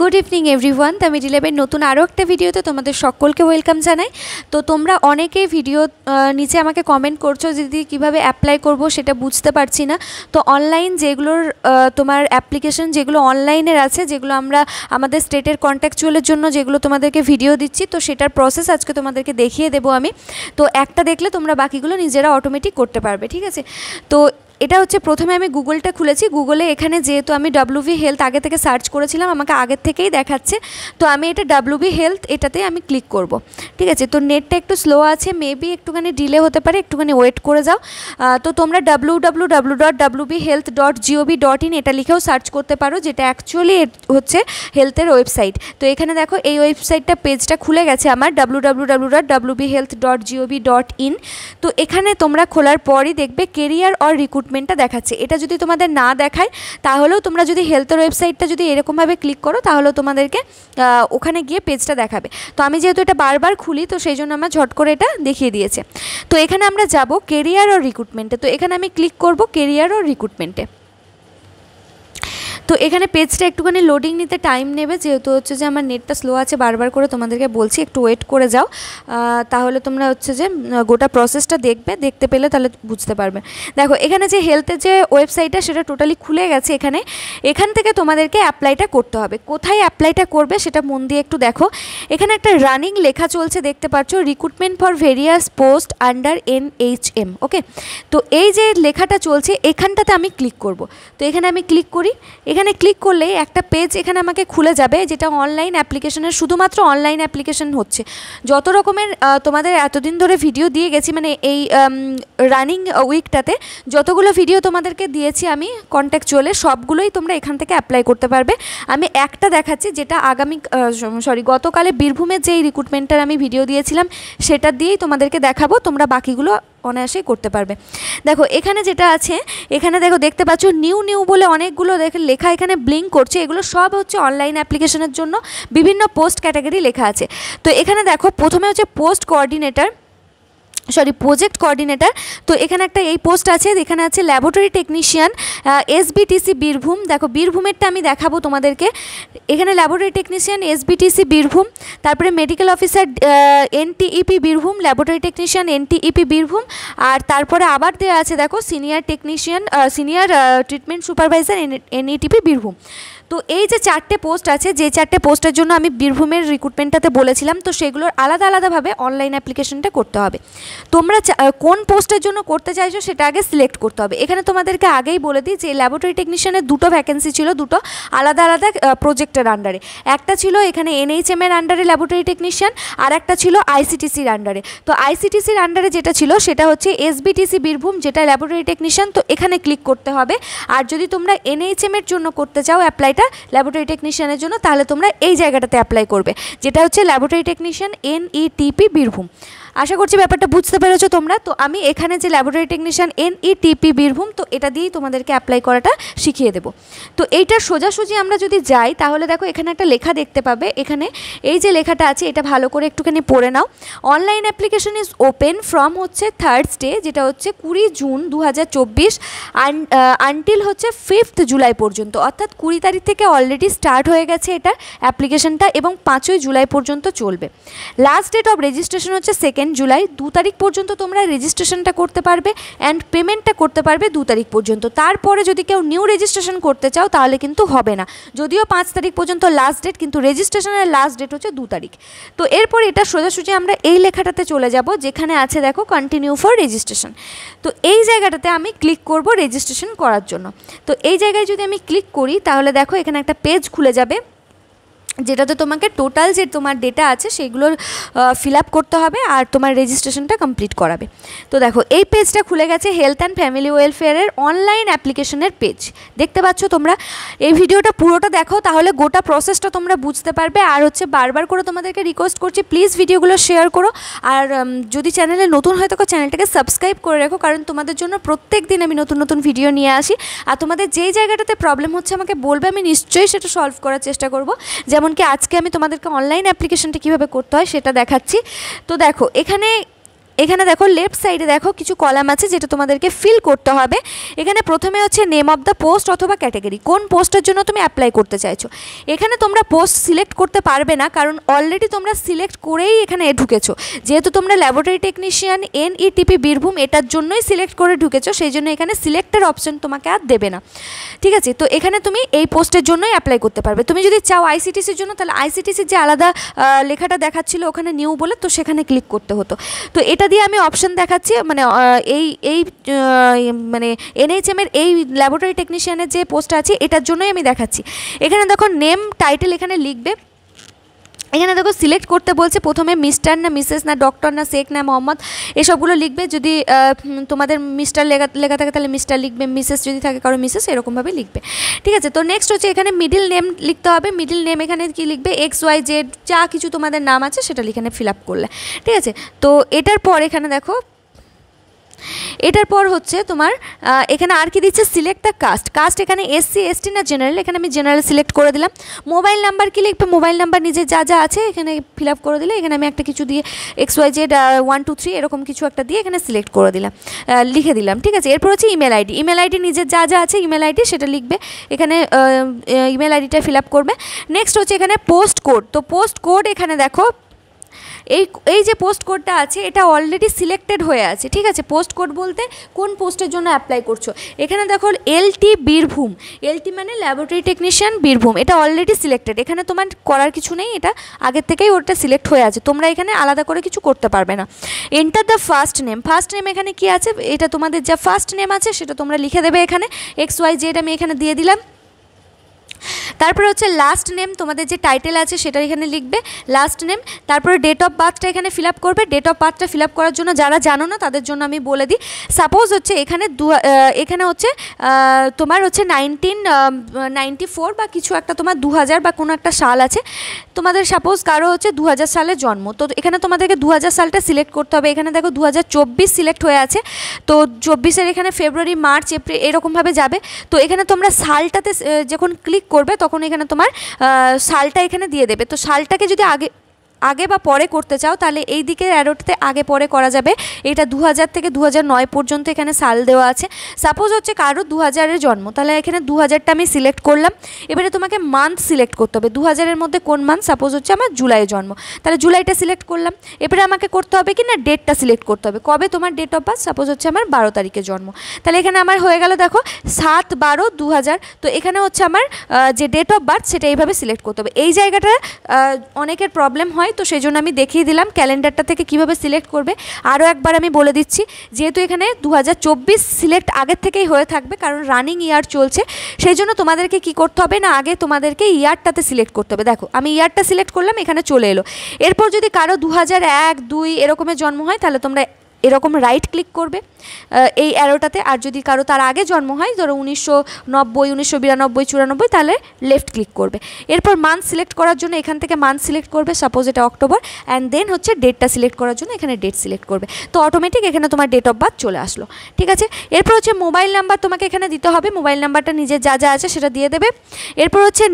good evening everyone the middle ল্যাবের নতুন আরও একটা ভিডিওতে তোমাদের সকলকে ওয়েলকাম জানাই তো তোমরা অনেকেই ভিডিও নিচে আমাকে কমেন্ট করছো দিদি কীভাবে অ্যাপ্লাই করবো সেটা বুঝতে পারছি না তো অনলাইন যেগুলোর তোমার অ্যাপ্লিকেশন যেগুলো অনলাইনের আছে যেগুলো আমরা আমাদের স্টেটের কন্ট্যাকচুয়ালের জন্য যেগুলো তোমাদেরকে ভিডিও দিচ্ছি তো সেটার প্রসেস আজকে তোমাদেরকে দেখিয়ে দেবো আমি তো একটা দেখলে তোমরা বাকিগুলো নিজেরা অটোমেটিক করতে পারবে ঠিক আছে তো এটা হচ্ছে প্রথমে আমি গুগলটা খুলেছি গুগলে এখানে যেহেতু আমি বি হেলথ আগে থেকে সার্চ করেছিলাম আমাকে আগের থেকেই দেখাচ্ছে তো আমি এটা ডাব্লুবি হেলথ এটাতে আমি ক্লিক করব ঠিক আছে তো নেটটা একটু স্লো আছে মেবি একটুখানি ডিলে হতে পারে একটুখানি ওয়েট করে যাও তো তোমরা W W dot health dot GOV dot in এটা লিখেও সার্চ করতে পারো যেটা অ্যাকচুয়ালি হচ্ছে হেলথের ওয়েবসাইট তো এখানে দেখো এই ওয়েবসাইটটা পেজটা খুলে গেছে আমার W W W dot WB health dot GOV dot in তো এখানে তোমরা খোলার পরই দেখবে কেরিয়ার অর রিক্রুট ট্রিটমেন্টটা দেখাচ্ছে এটা যদি তোমাদের না দেখায় তাহলেও তোমরা যদি হেলথের ওয়েবসাইটটা যদি এরকমভাবে ক্লিক করো তাহলেও তোমাদেরকে ওখানে গিয়ে পেজটা দেখাবে তো আমি যেহেতু এটা বারবার খুলি তো সেই জন্য আমার ঝট করে এটা দেখিয়ে দিয়েছে তো এখানে আমরা যাব কেরিয়ার ও রিক্রুটমেন্টে তো এখানে আমি ক্লিক করব কেরিয়ার ও রিক্রুটমেন্টে তো এখানে পেজটা একটুখানি লোডিং নিতে টাইম নেবে যেহেতু হচ্ছে যে আমার নেটটা স্লো আছে বারবার করে তোমাদেরকে বলছি একটু ওয়েট করে যাও তাহলে তোমরা হচ্ছে যে গোটা প্রসেসটা দেখবে দেখতে পেলে তাহলে বুঝতে পারবে দেখো এখানে যে হেলথের যে ওয়েবসাইটটা সেটা টোটালি খুলে গেছে এখানে এখান থেকে তোমাদেরকে অ্যাপ্লাইটা করতে হবে কোথায় অ্যাপ্লাইটা করবে সেটা মন দিয়ে একটু দেখো এখানে একটা রানিং লেখা চলছে দেখতে পাচ্ছ recruitment for various post under N H M okay তো এই যে লেখাটা চলছে এখানটাতে আমি ক্লিক করব তো এখানে আমি ক্লিক করি এখানে ক্লিক করলে একটা পেজ এখানে আমাকে খুলে যাবে যেটা অনলাইন অ্যাপ্লিকেশনের শুধুমাত্র অনলাইন অ্যাপ্লিকেশন হচ্ছে যত রকমের তোমাদের এতদিন ধরে ভিডিও দিয়ে গেছি মানে এই রানিং উইকটাতে যতগুলো ভিডিও তোমাদেরকে দিয়েছি আমি কন্ট্যাকচুয়ালে সবগুলোই তোমরা এখান থেকে অ্যাপ্লাই করতে পারবে আমি একটা দেখাচ্ছি যেটা আগামী সরি গতকালে বীরভূমের যেই রিক্রুটমেন্টটার আমি ভিডিও দিয়েছিলাম সেটা দিয়েই তোমাদেরকে দেখাবো তোমরা বাকিগুলো অনায়াসেই করতে পারবে দেখো এখানে যেটা আছে এখানে দেখো দেখতে পাচ্ছ নিউ নিউ বলে অনেকগুলো দেখে লেখা এখানে ব্লিঙ্ক করছে এগুলো সব হচ্ছে অনলাইন অ্যাপ্লিকেশনের জন্য বিভিন্ন পোস্ট ক্যাটাগরি লেখা আছে তো এখানে দেখো প্রথমে হচ্ছে post coordinator sorry project coordinator তো এখানে একটা এই পোস্ট আছে এখানে আছে ল্যাবরেটরি টেকনিশিয়ান এসবিটিসি বীরভূম দেখো বীরভূমেরটা আমি দেখাবো তোমাদেরকে এখানে ল্যাবরেটরি টেকনিশিয়ান এসবিটিসি বীরভূম তারপরে medical officer NTEP Birbhum laboratory technician NTEP Birbhum আর তারপরে আবার দেওয়া আছে দেখো senior technician senior treatment supervisor NETP Birbhum তো এই যে চারটে পোস্ট আছে যে চারটে পোস্টের জন্য আমি বীরভূমের রিক্রুটমেন্টটাতে বলেছিলাম তো সেগুলোর আলাদা আলাদাভাবে অনলাইন অ্যাপ্লিকেশনটা করতে হবে তোমরা কোন পোস্টের জন্য করতে চাইছো সেটা আগে সিলেক্ট করতে হবে এখানে তোমাদেরকে আগেই বলে দিই যে ল্যাবরেটরি টেকনিশিয়ানের দুটো ভ্যাকেন্সি ছিল দুটো আলাদা আলাদা প্রজেক্টের আন্ডারে একটা ছিল এখানে এনএইচএম এর আন্ডারে ল্যাবরেটরি টেকনিশিয়ান আর একটা ছিল আইসিটিসির আন্ডারে তো আইসিটিসির আন্ডারে যেটা ছিল সেটা হচ্ছে এসবিটিসি বীরভূম যেটা ল্যাবরেটরি টেকনিশিয়ান তো এখানে ক্লিক করতে হবে আর যদি তোমরা এনএইচএম এর জন্য করতে চাও অ্যাপ্লাই এটা ল্যাবরেটরি টেকনিশিয়ানের জন্য তাহলে তোমরা এই জায়গাটাতে অ্যাপ্লাই করবে যেটা হচ্ছে ল্যাবরেটরি টেকনিশিয়ান এন টিপি বীরভূম আশা করছি ব্যাপারটা বুঝতে পেরেছো তোমরা তো আমি এখানে যে ল্যাবরেটরি টেকনিশিয়ান এন ই টিপি বীরভূম তো এটা দিয়েই তোমাদেরকে অ্যাপ্লাই করাটা শিখিয়ে দেবো তো এইটা সোজাসুজি আমরা যদি যাই তাহলে দেখো এখানে একটা লেখা দেখতে পাবে এখানে এই যে লেখাটা আছে এটা ভালো করে একটুখানি পড়ে নাও online application is open from হচ্ছে থার্সডে যেটা হচ্ছে কুড়ি জুন দু হাজার চব্বিশ আনটিল হচ্ছে ফিফথ জুলাই পর্যন্ত অর্থাৎ কুড়ি তারিখ থেকে অলরেডি স্টার্ট হয়ে গেছে এটা অ্যাপ্লিকেশনটা এবং পাঁচই জুলাই পর্যন্ত চলবে লাস্ট ডেট অফ রেজিস্ট্রেশন হচ্ছে সেকেন্ড সেকেন্ড জুলাই দু তারিখ পর্যন্ত তোমরা রেজিস্ট্রেশনটা করতে পারবে অ্যান্ড পেমেন্টটা করতে পারবে দু তারিখ পর্যন্ত তারপরে যদি কেউ নিউ রেজিস্ট্রেশন করতে চাও তাহলে কিন্তু হবে না যদিও পাঁচ তারিখ পর্যন্ত লাস্ট ডেট কিন্তু রেজিস্ট্রেশনের লাস্ট ডেট হচ্ছে দু তারিখ তো এরপর এটা সোজাসুজি আমরা এই লেখাটাতে চলে যাব যেখানে আছে দেখো কন্টিনিউ ফর রেজিস্ট্রেশন তো এই জায়গাটাতে আমি ক্লিক করব রেজিস্ট্রেশন করার জন্য তো এই জায়গায় যদি আমি ক্লিক করি তাহলে দেখো এখানে একটা পেজ খুলে যাবে যেটাতে তোমাকে টোটাল যে তোমার ডেটা আছে সেগুলোর ফিল আপ করতে হবে আর তোমার রেজিস্ট্রেশনটা কমপ্লিট করাবে তো দেখো এই পেজটা খুলে গেছে হেলথ অ্যান্ড ফ্যামিলি ওয়েলফেয়ারের অনলাইন অ্যাপ্লিকেশনের পেজ দেখতে পাচ্ছ তোমরা এই ভিডিওটা পুরোটা দেখো তাহলে গোটা প্রসেসটা তোমরা বুঝতে পারবে আর হচ্ছে বারবার করে তোমাদেরকে রিকোয়েস্ট করছি প্লিজ ভিডিওগুলো শেয়ার করো আর যদি চ্যানেলে নতুন হয় তখন চ্যানেলটাকে সাবস্ক্রাইব করে রেখো কারণ তোমাদের জন্য প্রত্যেক দিন আমি নতুন নতুন ভিডিও নিয়ে আসি আর তোমাদের যেই জায়গাটাতে প্রবলেম হচ্ছে আমাকে বলবে আমি নিশ্চয়ই সেটা সলভ করার চেষ্টা করব যেমন এমনকি আজকে আমি তোমাদেরকে অনলাইন অ্যাপ্লিকেশানটা কীভাবে করতে হয় সেটা দেখাচ্ছি তো দেখো এখানে এখানে দেখো লেফট সাইডে দেখো কিছু কলাম আছে যেটা তোমাদেরকে ফিল করতে হবে এখানে প্রথমে হচ্ছে নেম অফ দ্য পোস্ট অথবা ক্যাটাগরি কোন পোস্টের জন্য তুমি অ্যাপ্লাই করতে চাইছো এখানে তোমরা পোস্ট সিলেক্ট করতে পারবে না কারণ অলরেডি তোমরা সিলেক্ট করেই এখানে ঢুকেছো যেহেতু তোমরা ল্যাবরেটরি টেকনিশিয়ান এনইটিপি বীরভূম এটার জন্যই সিলেক্ট করে ঢুকেছো সেই জন্য এখানে সিলেক্টের অপশন তোমাকে আর দেবে না ঠিক আছে তো এখানে তুমি এই পোস্টের জন্যই অ্যাপ্লাই করতে পারবে তুমি যদি চাও আইসিটিসির জন্য তাহলে আইসিটিসির যে আলাদা লেখাটা দেখাচ্ছিল ওখানে নিউ বলে তো সেখানে ক্লিক করতে হতো তো এটা দিয়ে আমি অপশান দেখাচ্ছি মানে এই এই মানে এনএইচএমের এই ল্যাবরেটরি টেকনিশিয়ানের যে পোস্ট আছে এটার জন্যই আমি দেখাচ্ছি এখানে দেখো নেম টাইটেল এখানে লিখবে এখানে দেখো সিলেক্ট করতে বলছে প্রথমে মিস্টার না মিসেস না ডক্টর না শেখ না মোহাম্মদ এসবগুলো লিখবে যদি তোমাদের মিস্টার লেখা লেখা থাকে তাহলে মিস্টার লিখবে মিসেস যদি থাকে কারো মিসেস এরকমভাবে লিখবে ঠিক আছে তো নেক্সট হচ্ছে এখানে মিডিল নেম লিখতে হবে মিডিল নেম এখানে কি লিখবে এক্স ওয়াই জেড যা কিছু তোমাদের নাম আছে সেটা লিখে ফিল আপ করলে ঠিক আছে তো এটার পর এখানে দেখো এটার পর হচ্ছে তোমার এখানে আর কি দিচ্ছে সিলেক্ট দ্য কাস্ট কাস্ট এখানে এসসি এসটি না জেনারেল এখানে আমি জেনারেল সিলেক্ট করে দিলাম মোবাইল নাম্বার কি লিখবে মোবাইল নাম্বার নিজে যা যা আছে এখানে ফিল আপ করে দিলে এখানে আমি একটা কিছু দিয়ে X Y Z one two three এরকম কিছু একটা দিয়ে এখানে সিলেক্ট করে দিলাম লিখে দিলাম ঠিক আছে এরপর হচ্ছে ইমেল আইডি ইমেল আইডি নিজের যা যা আছে ইমেল আইডি সেটা লিখবে এখানে ইমেল আইডিটা ফিল আপ করবে নেক্সট হচ্ছে এখানে পোস্ট কোড তো পোস্ট কোড এখানে দেখো এই এই যে পোস্ট কোডটা আছে এটা অলরেডি সিলেক্টেড হয়ে আছে ঠিক আছে পোস্ট কোড বলতে কোন পোস্টের জন্য অ্যাপ্লাই করছো এখানে দেখো এলটি বীরভূম এলটি মানে ল্যাবরেটরি টেকনিশিয়ান বীরভূম এটা অলরেডি সিলেক্টেড এখানে তোমার করার কিছু নেই এটা আগের থেকেই ওটা সিলেক্ট হয়ে আছে তোমরা এখানে আলাদা করে কিছু করতে পারবে না enter the first name first name এখানে কি আছে এটা তোমাদের যা ফার্স্ট নেম আছে সেটা তোমরা লিখে দেবে এখানে এক্স ওয়াই জেড আমি এখানে দিয়ে দিলাম তারপর হচ্ছে লাস্ট নেম তোমাদের যে টাইটেল আছে সেটা এখানে লিখবে লাস্ট নেম তারপর ডেট অফ বার্থটা এখানে ফিল করবে ডেট অফ বার্থটা ফিল করার জন্য যারা জানো না তাদের জন্য আমি বলে দিই সাপোজ হচ্ছে এখানে দু এখানে হচ্ছে তোমার হচ্ছে নাইনটিন নাইনটি ফোর বা কিছু একটা তোমার দু হাজার বা কোনো একটা সাল আছে তোমাদের সাপোজ কারো হচ্ছে দু হাজার সালে জন্ম তো এখানে তোমাদেরকে দু হাজার সালটা সিলেক্ট করতে হবে এখানে দেখো দু হাজার চব্বিশ সিলেক্ট হয়ে আছে তো চব্বিশের এখানে ফেব্রুয়ারি মার্চ এপ্রিল এরকমভাবে যাবে তো এখানে তোমরা সালটাতে যখন ক্লিক করবে তখন এখানে তোমার শালটা এখানে দিয়ে দেবে তো শালটাকে যদি আগে আগে বা পরে করতে চাও তাহলে এই দিকের অ্যারোটিতে আগে পরে করা যাবে এটা দু থেকে দু পর্যন্ত এখানে সাল দেওয়া আছে সাপোজ হচ্ছে কারো দু হাজারের জন্ম তাহলে এখানে দু হাজারটা আমি সিলেক্ট করলাম এবারে তোমাকে মান্থ সিলেক্ট করতে হবে দু হাজারের মধ্যে কোন মান্থ সাপোজ হচ্ছে আমার জুলাই জন্ম তাহলে জুলাইটা সিলেক্ট করলাম এবারে আমাকে করতে হবে কি না ডেটটা সিলেক্ট করতে হবে কবে তোমার ডেট অফ বার্থ সাপোজ হচ্ছে আমার বারো তারিখে জন্ম তাহলে এখানে আমার হয়ে গেল দেখো সাত বারো দু তো এখানে হচ্ছে আমার যে ডেট অফ বার্থ সেটা এইভাবে সিলেক্ট করতে হবে এই জায়গাটা অনেকের প্রবলেম হয় নয় তো সেই জন্য আমি দেখিয়ে দিলাম ক্যালেন্ডারটা থেকে কিভাবে সিলেক্ট করবে আরও একবার আমি বলে দিচ্ছি যেহেতু এখানে দু সিলেক্ট আগের থেকেই হয়ে থাকবে কারণ রানিং ইয়ার চলছে সেই জন্য তোমাদেরকে কি করতে হবে না আগে তোমাদেরকে ইয়ারটাতে সিলেক্ট করতে হবে দেখো আমি ইয়ারটা সিলেক্ট করলাম এখানে চলে এলো এরপর যদি কারো দু হাজার এক দুই এরকমের জন্ম হয় তাহলে তোমরা এরকম রাইট ক্লিক করবে এই অ্যারোটাতে আর যদি কারো তার আগে জন্ম হয় ধরো উনিশশো নব্বই উনিশশো বিরানব্বই চুরানব্বই তাহলে লেফট ক্লিক করবে এরপর মান্থ সিলেক্ট করার জন্য এখান থেকে মান্থ সিলেক্ট করবে সাপোজ এটা অক্টোবর অ্যান্ড দেন হচ্ছে ডেটটা সিলেক্ট করার জন্য এখানে ডেট সিলেক্ট করবে তো অটোমেটিক এখানে তোমার ডেট অফ বার্থ চলে আসলো ঠিক আছে এরপর হচ্ছে মোবাইল নাম্বার তোমাকে এখানে দিতে হবে মোবাইল নাম্বারটা নিজের যা যা আছে সেটা দিয়ে দেবে এরপর হচ্ছে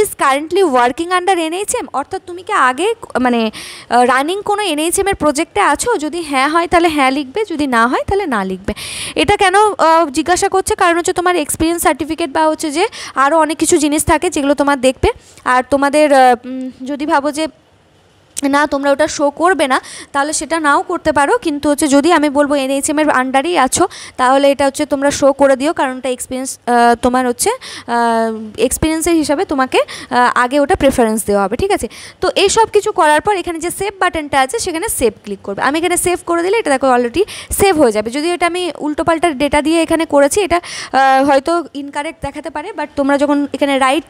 is currently working under NHM অর্থাৎ তুমি কি আগে মানে রানিং কোনো এর প্রজেক্টে আছো যদি হ্যাঁ হয় তাহলে তাহলে হ্যাঁ লিখবে যদি না হয় তাহলে না লিখবে এটা কেন জিজ্ঞাসা করছে কারণ হচ্ছে তোমার এক্সপিরিয়েন্স সার্টিফিকেট বা হচ্ছে যে আরও অনেক কিছু জিনিস থাকে যেগুলো তোমার দেখবে আর তোমাদের যদি ভাবো যে না তোমরা ওটা শো করবে না তাহলে সেটা নাও করতে পারো কিন্তু হচ্ছে যদি আমি বলবো এনএইচএম এর আন্ডারেই আছো তাহলে এটা হচ্ছে তোমরা শো করে দিও কারণ ওটা এক্সপিরিয়েন্স তোমার হচ্ছে এক্সপিরিয়েন্সের হিসাবে তোমাকে আগে ওটা প্রেফারেন্স দেওয়া হবে ঠিক আছে তো এই সব কিছু করার পর এখানে যে সেভ বাটনটা আছে সেখানে সেভ ক্লিক করবে আমি এখানে সেভ করে দিলে এটা দেখো অলরেডি সেভ হয়ে যাবে যদি এটা আমি উল্টোপাল্টা ডেটা দিয়ে এখানে করেছি এটা হয়তো ইনকারেক্ট দেখাতে পারে বাট তোমরা যখন এখানে রাইট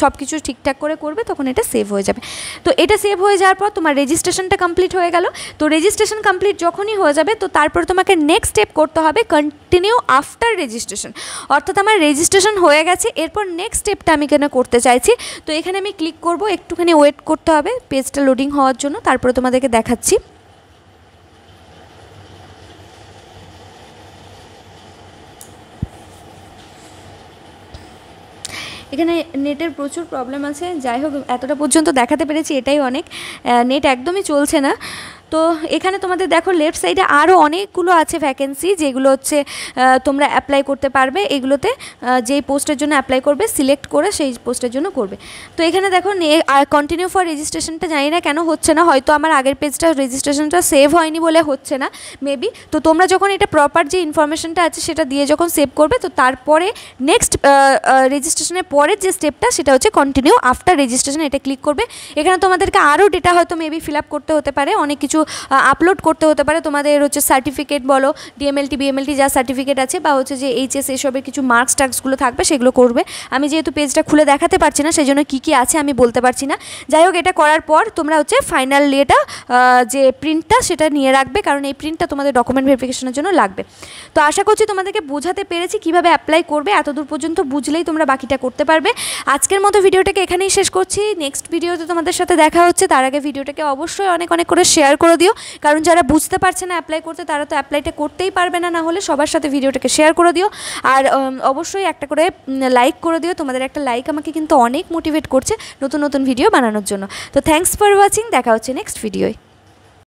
সব কিছু ঠিকঠাক করে করবে তখন এটা সেভ হয়ে যাবে তো এটা সেভ হয়ে যাওয়ার পর তোমার রেজিস্ট্রেশনটা কমপ্লিট হয়ে গেল তো রেজিস্ট্রেশন কমপ্লিট যখনই হয়ে যাবে তো তারপর তোমাকে নেক্সট স্টেপ করতে হবে কন্টিনিউ আফটার রেজিস্ট্রেশন অর্থাৎ আমার রেজিস্ট্রেশন হয়ে গেছে এরপর নেক্সট স্টেপটা আমি কেন করতে চাইছি তো এখানে আমি ক্লিক করব একটুখানি ওয়েট করতে হবে পেজটা লোডিং হওয়ার জন্য তারপরে তোমাদেরকে দেখাচ্ছি এখানে নেটের প্রচুর প্রবলেম আছে যাই হোক এতটা পর্যন্ত দেখাতে পেরেছি এটাই অনেক নেট একদমই চলছে না তো এখানে তোমাদের দেখো লেফট সাইডে আরও অনেকগুলো আছে ভ্যাকেন্সি যেগুলো হচ্ছে তোমরা অ্যাপ্লাই করতে পারবে এগুলোতে যেই পোস্টের জন্য অ্যাপ্লাই করবে সিলেক্ট করে সেই পোস্টের জন্য করবে তো এখানে দেখো কন্টিনিউ ফর রেজিস্ট্রেশনটা জানি না কেন হচ্ছে না হয়তো আমার আগের পেজটা রেজিস্ট্রেশনটা সেভ হয়নি বলে হচ্ছে না মেবি তো তোমরা যখন এটা প্রপার যে ইনফরমেশনটা আছে সেটা দিয়ে যখন সেভ করবে তো তারপরে নেক্সট রেজিস্ট্রেশনের পরের যে স্টেপটা সেটা হচ্ছে কন্টিনিউ আফটার রেজিস্ট্রেশন এটা ক্লিক করবে এখানে তোমাদেরকে আরও ডেটা হয়তো মেবি ফিল আপ করতে হতে পারে অনেক কিছু আপলোড করতে হতে পারে তোমাদের হচ্ছে সার্টিফিকেট বলো ডিএমএলটি বিএমএলটি যা সার্টিফিকেট আছে বা হচ্ছে যে এইচএস এসবের কিছু মার্কস টার্কসগুলো থাকবে সেগুলো করবে আমি যেহেতু পেজটা খুলে দেখাতে পারছি না সেই জন্য কী কী আছে আমি বলতে পারছি না যাই হোক এটা করার পর তোমরা হচ্ছে ফাইনাল ইয়েটা যে প্রিন্টটা সেটা নিয়ে রাখবে কারণ এই প্রিন্টটা তোমাদের ডকুমেন্ট ভেরিফিকেশনের জন্য লাগবে তো আশা করছি তোমাদেরকে বোঝাতে পেরেছি কিভাবে অ্যাপ্লাই করবে এতদূর পর্যন্ত বুঝলেই তোমরা বাকিটা করতে পারবে আজকের মতো ভিডিওটাকে এখানেই শেষ করছি নেক্সট ভিডিওতে তোমাদের সাথে দেখা হচ্ছে তার আগে ভিডিওটাকে অবশ্যই অনেক অনেক করে শেয়ার করে করে দিও কারণ যারা বুঝতে পারছে না অ্যাপ্লাই করতে তারা তো অ্যাপ্লাইটা করতেই পারবে না না হলে সবার সাথে ভিডিওটাকে শেয়ার করে দিও আর অবশ্যই একটা করে লাইক করে দিও তোমাদের একটা লাইক আমাকে কিন্তু অনেক মোটিভেট করছে নতুন নতুন ভিডিও বানানোর জন্য তো থ্যাংকস ফর ওয়াচিং দেখা হচ্ছে নেক্সট ভিডিওয়